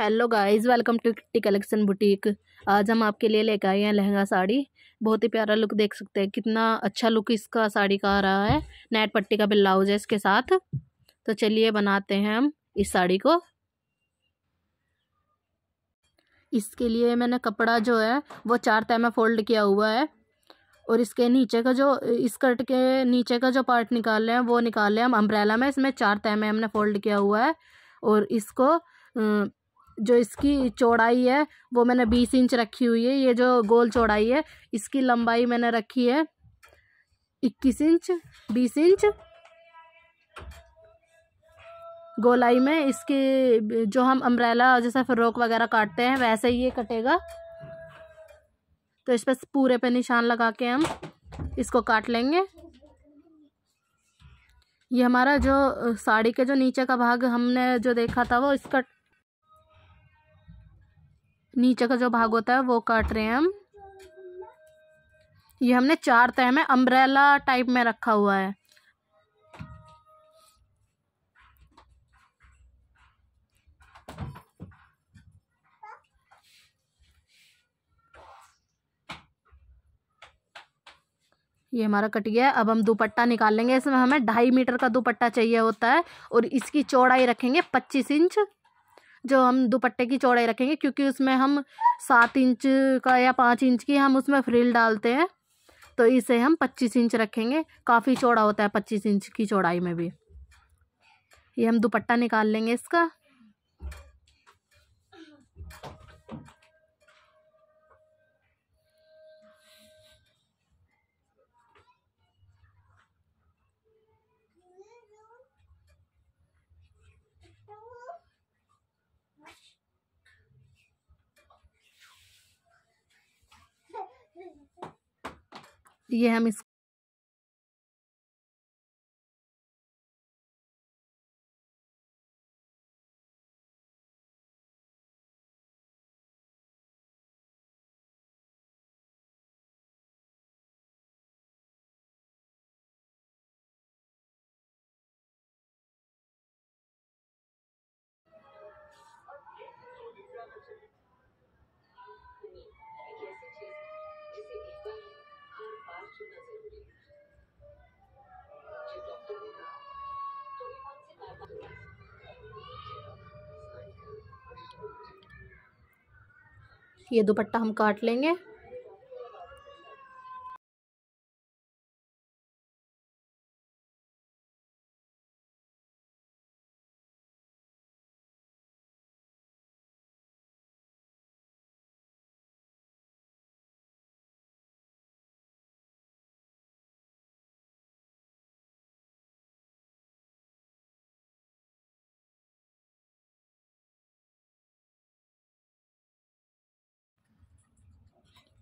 hello guys welcome to Kitty Collection Boutique आज हम आपके लिए लेकर आए हैं लहंगा साड़ी बहुत ही प्यारा लुक देख सकते हैं कितना अच्छा लुक इसका साड़ी का आ रहा है नेट पट्टी का ब्लाउज है इसके साथ तो चलिए बनाते हैं हम इस साड़ी को इसके लिए मैंने कपड़ा जो है वो चार तय में फोल्ड किया हुआ है और इसके नीचे का जो स्कर्ट के नीचे का जो पार्ट निकाल रहे हैं वो निकाले हम अम्ब्रेला में इसमें चार तय में हमने फोल्ड किया हुआ है और इसको जो इसकी चौड़ाई है वो मैंने बीस इंच रखी हुई है ये जो गोल चौड़ाई है इसकी लंबाई मैंने रखी है इक्कीस इंच बीस इंच गोलाई में इसके जो हम अम्ब्रेला जैसा फ्रॉक वगैरह काटते हैं वैसे ही ये कटेगा तो इस पर पूरे पे निशान लगा के हम इसको काट लेंगे ये हमारा जो साड़ी के जो नीचे का भाग हमने जो देखा था वो इसका नीचे का जो भाग होता है वो काट रहे हैं हम ये हमने चार तय में अम्ब्रेला टाइप में रखा हुआ है ये हमारा कट गया अब हम दुपट्टा निकाल लेंगे इसमें हमें ढाई मीटर का दुपट्टा चाहिए होता है और इसकी चौड़ाई रखेंगे पच्चीस इंच जो हम दुपट्टे की चौड़ाई रखेंगे क्योंकि उसमें हम सात इंच का या पाँच इंच की हम उसमें फ्रिल डालते हैं तो इसे हम पच्चीस इंच रखेंगे काफ़ी चौड़ा होता है पच्चीस इंच की चौड़ाई में भी ये हम दुपट्टा निकाल लेंगे इसका ये हम इस ये दुपट्टा हम काट लेंगे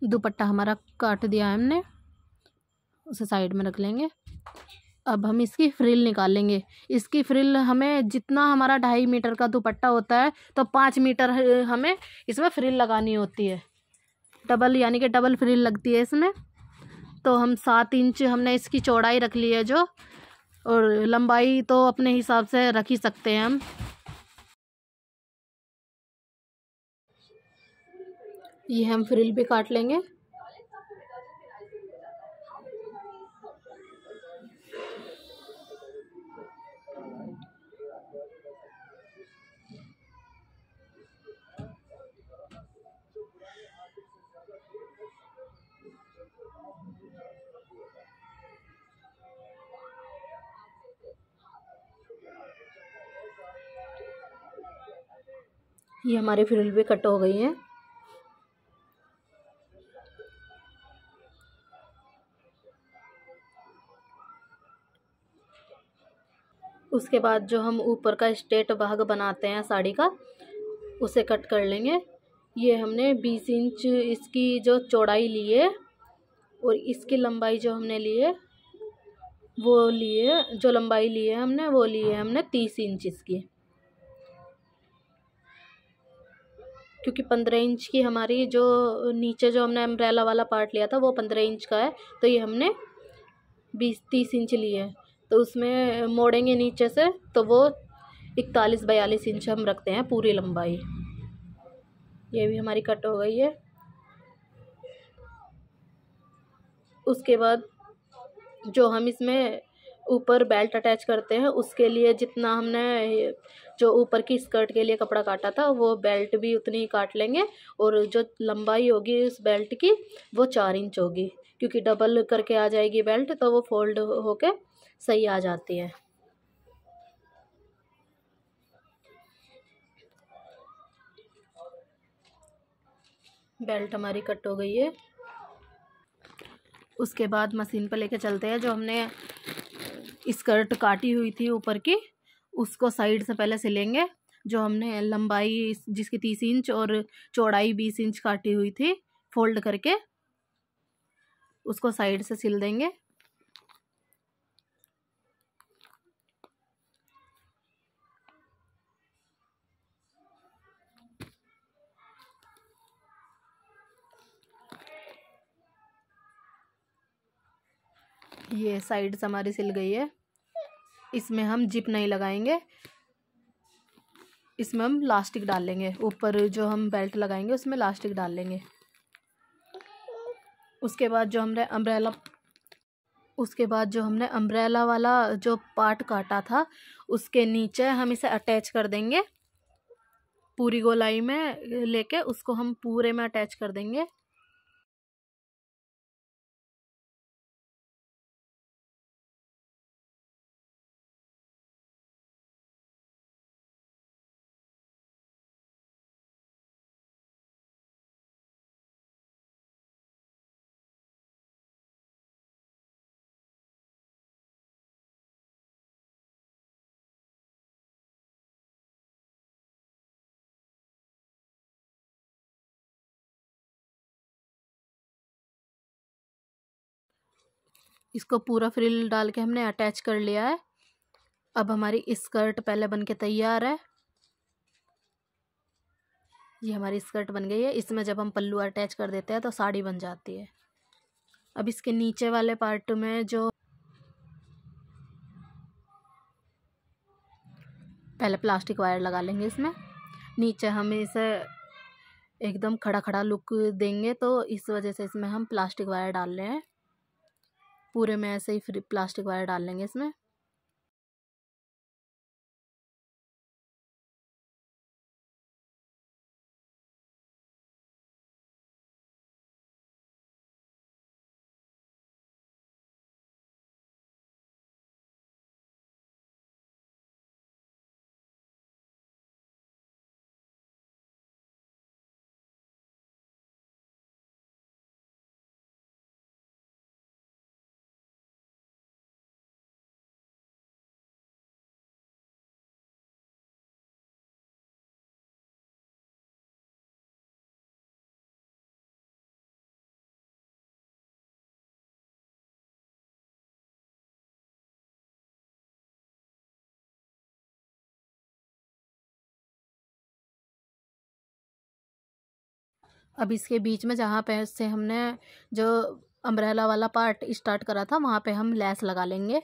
दुपट्टा हमारा काट दिया है हमने उसे साइड में रख लेंगे अब हम इसकी फ्रिल निकालेंगे इसकी फ्रिल हमें जितना हमारा ढाई मीटर का दुपट्टा होता है तो पाँच मीटर हमें इसमें फ्रिल लगानी होती है डबल यानी कि डबल फ्रिल लगती है इसमें तो हम सात इंच हमने इसकी चौड़ाई रख ली है जो और लंबाई तो अपने हिसाब से रख ही सकते हैं हम ये हम फ्रिल भी काट लेंगे ये हमारे फ्रिल भी कट हो गई हैं उसके बाद जो हम ऊपर का स्टेट भाग बनाते हैं साड़ी का उसे कट कर लेंगे ये हमने बीस इंच इसकी जो चौड़ाई ली है और इसकी लंबाई जो हमने ली है वो लिए जो लंबाई ली है हमने वो ली है हमने तीस इंच इसकी क्योंकि पंद्रह इंच की हमारी जो नीचे जो हमने अम्ब्रेला वाला पार्ट लिया था वो पंद्रह इंच का है तो ये हमने बीस तीस इंच लिए तो उसमें मोड़ेंगे नीचे से तो वो इकतालीस बयालीस इंच हम रखते हैं पूरी लंबाई ये भी हमारी कट हो गई है उसके बाद जो हम इसमें ऊपर बेल्ट अटैच करते हैं उसके लिए जितना हमने जो ऊपर की स्कर्ट के लिए कपड़ा काटा था वो बेल्ट भी उतनी ही काट लेंगे और जो लंबाई होगी उस बेल्ट की वो चार इंच होगी क्योंकि डबल करके आ जाएगी बेल्ट तो वो फोल्ड होके सही आ जाती है बेल्ट हमारी कट हो गई है उसके बाद मशीन पर लेके चलते हैं जो हमने स्कर्ट काटी हुई थी ऊपर की उसको साइड से पहले सिलेंगे जो हमने लंबाई जिसकी तीस इंच और चौड़ाई बीस इंच काटी हुई थी फोल्ड करके उसको साइड से सिल देंगे ये साइड्स हमारी सिल गई है इसमें हम जिप नहीं लगाएंगे इसमें हम लास्टिक डाल लेंगे ऊपर जो हम बेल्ट लगाएंगे उसमें लास्टिक डाल लेंगे उसके बाद जो हमने अम्ब्रेला उसके बाद जो हमने अम्ब्रेला वाला जो पार्ट काटा था उसके नीचे हम इसे अटैच कर देंगे पूरी गोलाई में लेके उसको हम पूरे में अटैच कर देंगे इसको पूरा फ्रिल डाल के हमने अटैच कर लिया है अब हमारी स्कर्ट पहले बन के तैयार है ये हमारी स्कर्ट बन गई है इसमें जब हम पल्लू अटैच कर देते हैं तो साड़ी बन जाती है अब इसके नीचे वाले पार्ट में जो पहले प्लास्टिक वायर लगा लेंगे इसमें नीचे हम इसे एकदम खड़ा खड़ा लुक देंगे तो इस वजह से इसमें हम प्लास्टिक वायर डाल रहे हैं पूरे में ऐसे ही फिर प्लास्टिक वायर डाल लेंगे इसमें अब इसके बीच में जहाँ पे से हमने जो अम्ब्रेला वाला पार्ट स्टार्ट करा था वहाँ पे हम लैस लगा लेंगे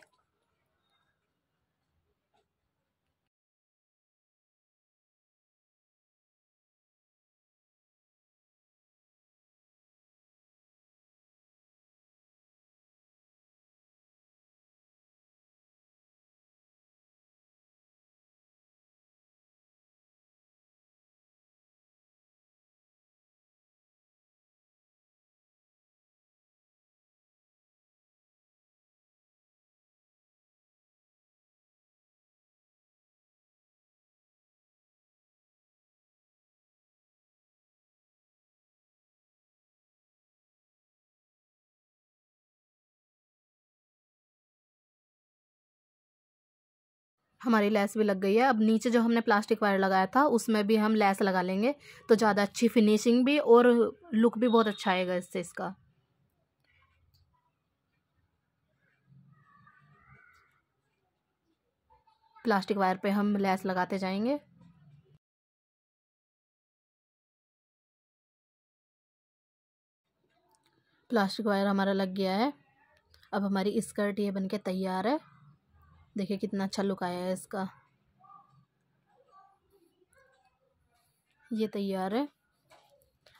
हमारी लेस भी लग गई है अब नीचे जो हमने प्लास्टिक वायर लगाया था उसमें भी हम लेस लगा लेंगे तो ज़्यादा अच्छी फिनिशिंग भी और लुक भी बहुत अच्छा आएगा इससे इसका प्लास्टिक वायर पे हम लेस लगाते जाएंगे प्लास्टिक वायर हमारा लग गया है अब हमारी स्कर्ट ये बनके तैयार है देखिए कितना अच्छा लुक आया है इसका ये तैयार है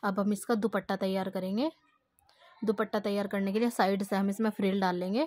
अब हम इसका दुपट्टा तैयार करेंगे दुपट्टा तैयार करने के लिए साइड से हम इसमें फ्रिल डाल लेंगे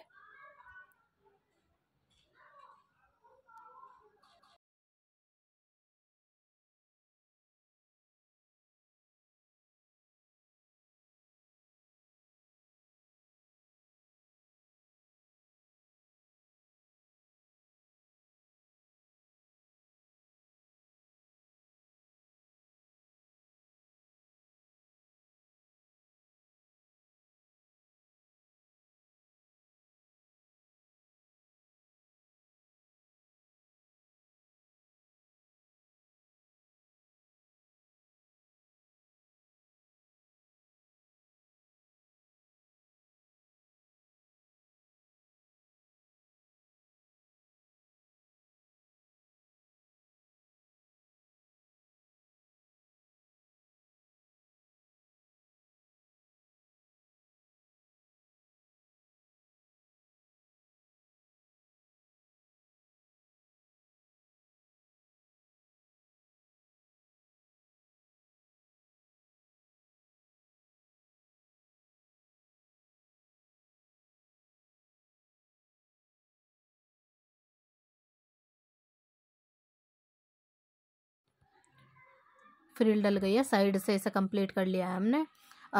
फ्रिल डल गई है साइड से ऐसा कंप्लीट कर लिया है हमने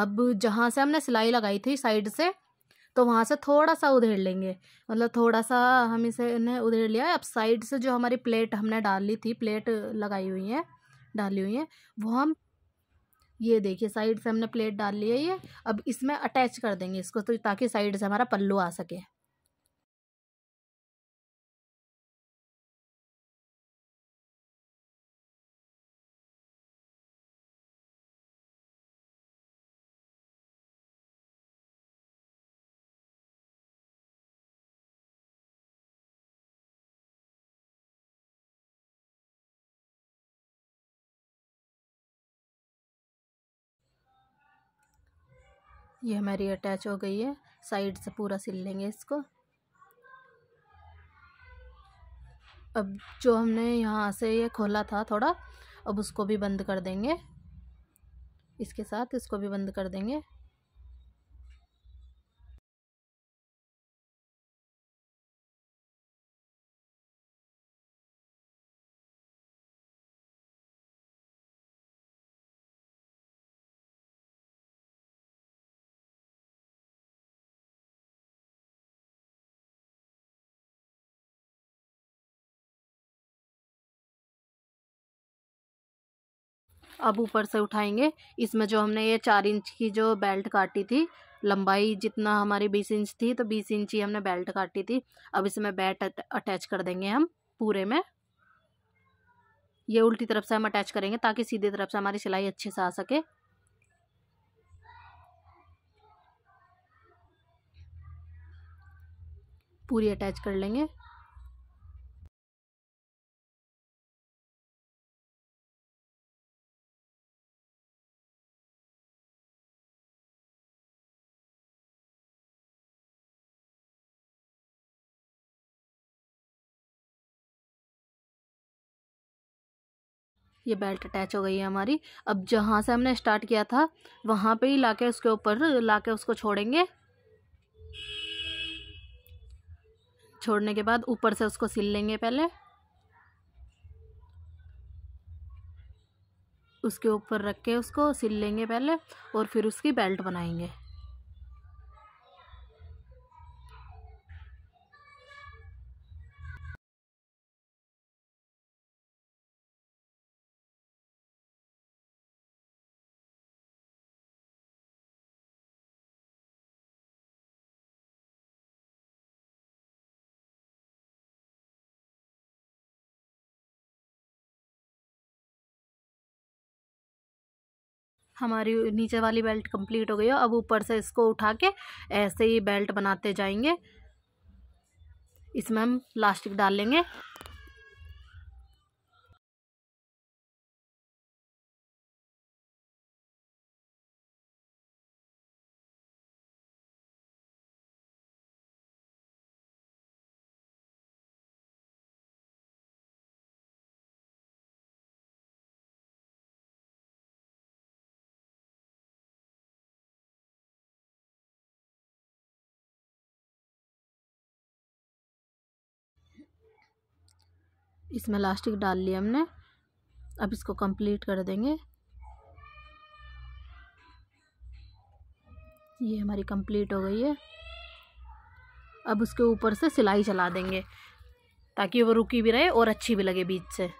अब जहाँ से हमने सिलाई लगाई थी साइड से तो वहाँ से थोड़ा सा उधेड़ लेंगे मतलब थोड़ा सा हम इसे इन्हें उधेड़ लिया है अब साइड से जो हमारी प्लेट हमने डाली थी प्लेट लगाई हुई है डाली हुई है वो हम ये देखिए साइड से हमने प्लेट डाल ली है ये अब इसमें अटैच कर देंगे इसको तो ताकि साइड से हमारा पल्लू आ सके ये हमारी अटैच हो गई है साइड से पूरा सिल लेंगे इसको अब जो हमने यहाँ से ये खोला था थोड़ा अब उसको भी बंद कर देंगे इसके साथ इसको भी बंद कर देंगे अब ऊपर से उठाएंगे इसमें जो हमने ये चार इंच की जो बेल्ट काटी थी लंबाई जितना हमारी बीस इंच थी तो बीस इंच ही हमने बेल्ट काटी थी अब इसमें बेल्ट अटैच कर देंगे हम पूरे में ये उल्टी तरफ से हम अटैच करेंगे ताकि सीधी तरफ से हमारी सिलाई अच्छे से आ सके पूरी अटैच कर लेंगे ये बेल्ट अटैच हो गई है हमारी अब जहाँ से हमने स्टार्ट किया था वहाँ पे ही ला के उसके ऊपर ला के उसको छोड़ेंगे छोड़ने के बाद ऊपर से उसको सिल लेंगे पहले उसके ऊपर रख के उसको सिल लेंगे पहले और फिर उसकी बेल्ट बनाएंगे हमारी नीचे वाली बेल्ट कंप्लीट हो गई है अब ऊपर से इसको उठा के ऐसे ही बेल्ट बनाते जाएंगे इसमें हम प्लास्टिक डाल लेंगे इसमें इलास्टिक डाल लिया हमने अब इसको कंप्लीट कर देंगे ये हमारी कंप्लीट हो गई है अब उसके ऊपर से सिलाई चला देंगे ताकि वो रुकी भी रहे और अच्छी भी लगे बीच से